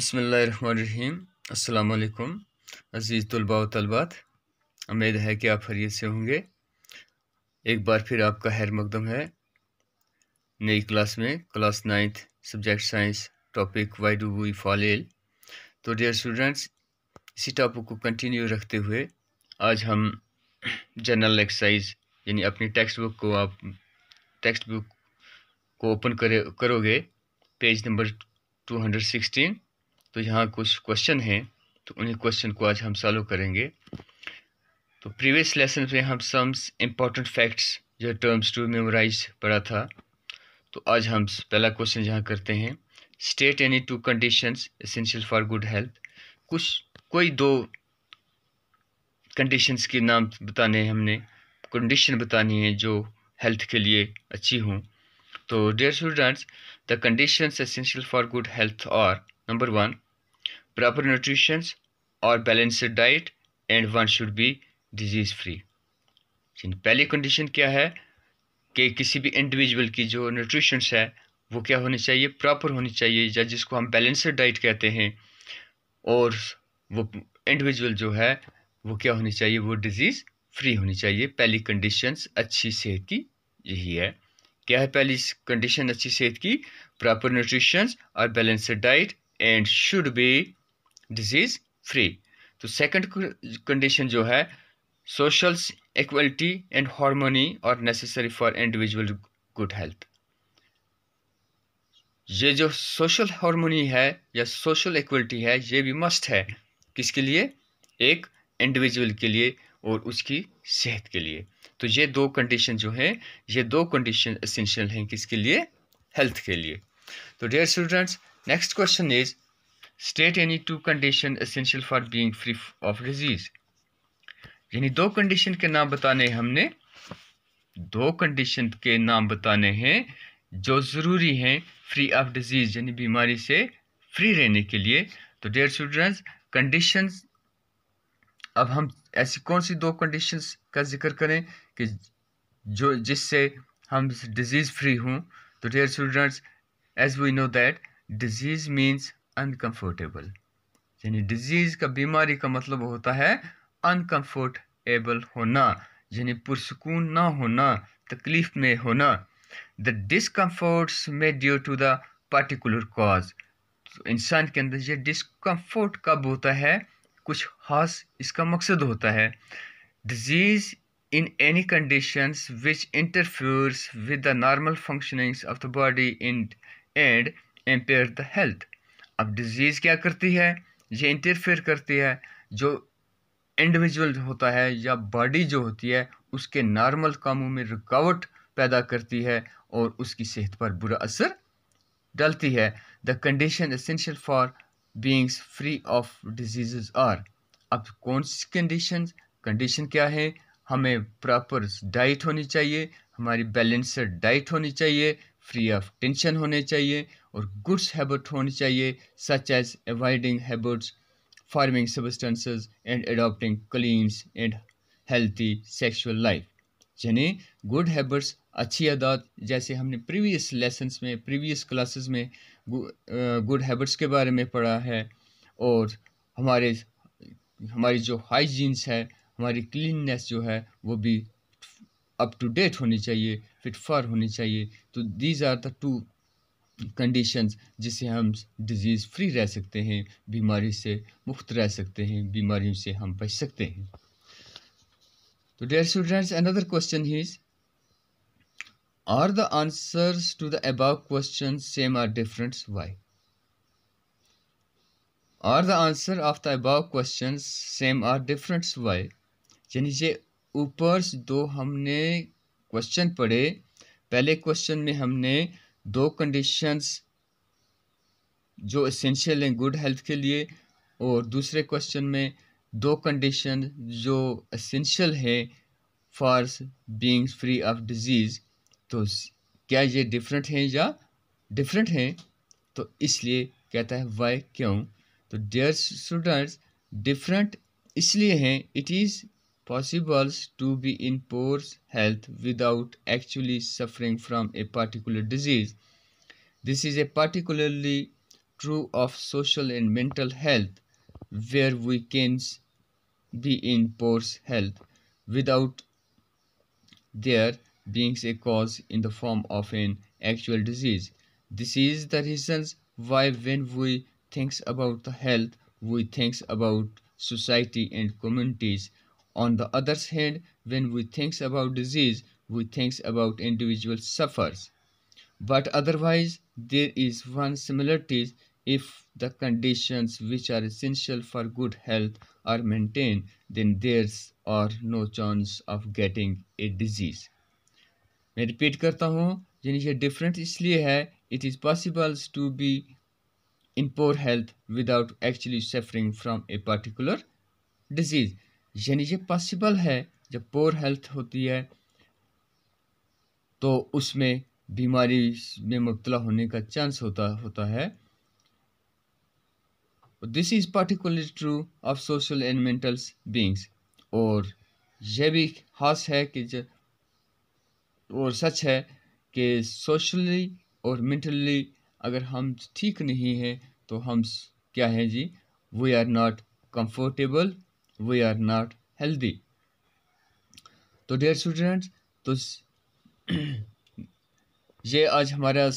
अस्सलाम वालेकुम अज़ीज़ तलबा तलबात उम्मीद है कि आप हरीत से होंगे एक बार फिर आपका खैर मकदम है नई क्लास में class ninth subject science topic why do we fall तो डियर स्टूडेंट्स इसी टॉपिक को कंटिन्यू रखते हुए आज हम जनरल एक्सरसाइज यानी अपनी टेक्स्ट बुक को आप टेक्स्ट बुक को ओपन करे करोगे page number two hundred sixteen तो यहाँ कुछ क्वेश्चन हैं तो उन्हीं क्वेश्चन को आज हम सॉल्व करेंगे तो प्रीवियस लेसन में हम सम्स इम्पॉर्टेंट फैक्ट्स जो टर्म्स टू मेमोराइज पढ़ा था तो आज हम पहला क्वेश्चन यहाँ करते हैं state any two conditions essential for good health कुछ कोई दो कंडीशंस के नाम बताने हैं हमने कंडीशन बतानी है जो हेल्थ के लिए अच्छी हों तो dear students the conditions essential for good health are number one proper nutrition or balanced diet and one should be disease free पहली कंडीशन क्या है कि किसी भी इंडिविजुअल की जो न्यूट्रिशंस है वो क्या होनी चाहिए प्रॉपर होनी चाहिए या जिसको हम बैलेंसड डाइट कहते हैं और वो इंडिविजुअल जो है वो क्या होनी चाहिए वो डिज़ीज़ फ्री होनी चाहिए पहली कंडीशंस अच्छी सेहत की यही है क्या है पहली कंडीशन अच्छी सेहत की प्रॉपर न्यूट्रिशंस और balanced diet and should be disease free तो सेकंड कंडीशन जो है सोशल इक्वलिटी एंड हार्मोनी और necessary for individual good health ये जो सोशल हार्मोनी है या सोशल इक्वलिटी है ये भी मस्ट है किसके लिए एक इंडिविजुअल के लिए और उसकी सेहत के लिए तो ये दो कंडीशन जो है ये दो कंडीशन असेंशियल हैं किसके लिए हेल्थ के लिए तो dear students next question is state यानी two condition essential for being free of disease यानी दो कंडीशन के नाम बताने हमने दो कंडीशन के नाम बताने हैं जो ज़रूरी हैं फ्री ऑफ डिजीज़ यानी बीमारी से फ्री रहने के लिए तो डेयर स्टूडेंट्स कंडीशंस अब हम ऐसी कौन सी दो कंडीशंस का जिक्र करें कि जो जिससे हम डिजीज़ फ्री हों तो dear students as we know that disease means uncomfortable यानी डिजीज़ का बीमारी का मतलब होता है अनकंफर्टेबल होना यानी पुरसकून ना होना तकलीफ़ में होना द डिसकम्फर्ट्स में due to the particular cause इंसान के अंदर ये डिस्कम्फर्ट कब होता है कुछ खास इसका मकसद होता है disease in any conditions which interferes with the normal functionings of the body in and impair the health अब डिजीज़ क्या करती है ये इंटरफेयर करती है जो इंडिविजुअल होता है या बॉडी जो होती है उसके नॉर्मल कामों में रुकावट पैदा करती है और उसकी सेहत पर बुरा असर डालती है the condition essential for beings free of disease are अब कौन सी कंडीशन कंडीशन क्या है हमें प्रॉपर डाइट होनी चाहिए हमारी बैलेंसड डाइट होनी चाहिए फ्री ऑफ टेंशन होने चाहिए और गुड्स हैबिट होनी चाहिए such as avoiding habits forming substances and adopting cleans and healthy sexual life यानी गुड हैबिट्स अच्छी आदत जैसे हमने प्रीवियस लेसन्स में प्रीवियस क्लासेस में गुड हैबिट्स के बारे में पढ़ा है और हमारे हमारी जो हाइजीन्स है हमारी क्लीननेस जो है वो भी अप टू डेट होनी चाहिए फिट फॉर होनी चाहिए तो these are the two conditions जिससे हम डिजीज़ फ्री रह सकते हैं बीमारी से मुफ्त रह सकते हैं बीमारियों से हम बच सकते हैं तो डेयर स्टूडेंट्स अनदर क्वेश्चन ही are the answers to the above question same or differents why are the answer of the above question same or differents why यानी ये ऊपर दो हमने क्वेश्चन पढ़े पहले क्वेश्चन में हमने दो कंडीशंस जो इसेंशियल हैं गुड हेल्थ के लिए और दूसरे क्वेश्चन में दो कंडीशन जो इसेंशियल है for being free of disease तो क्या ये डिफरेंट हैं या डिफरेंट हैं तो इसलिए कहता है वाई क्यों तो डेयर स्टूडेंट्स डिफरेंट इसलिए हैं it is Possible to be in poor health without actually suffering from a particular disease. This is a particularly true of social and mental health, where we can be in poor health without there being a cause in the form of an actual disease. This is the reasons why when we think about the health, we think about society and communities on the other hand, when we think about disease, we think about individual suffers. But otherwise, there is one similarity if the conditions which are essential for good health are maintained, then there's or no chance of getting a disease. मैं repeat करता हूँ यानी ये different इसलिए है it is possibles to be in poor health without actually suffering from a particular disease यानी ये possible है जब पोर हेल्थ होती है तो उसमें बीमारी में मुबतला होने का चांस होता होता है this is particular true of social and mental beings और यह भी खास है कि और सच है कि सोशली और मेंटली अगर हम ठीक नहीं हैं तो हम क्या हैं जी we are not comfortable we are not healthy तो डेयर स्टूडेंट्स तो ये आज हमारा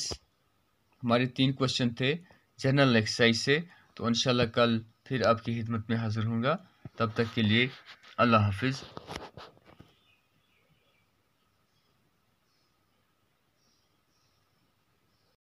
हमारे तीन क्वेश्चन थे जनरल एक्सरसाइज से तो इन कल फिर आपकी खिदमत में हाज़िर होंगे तब तक के लिए अल्लाह हाफिज़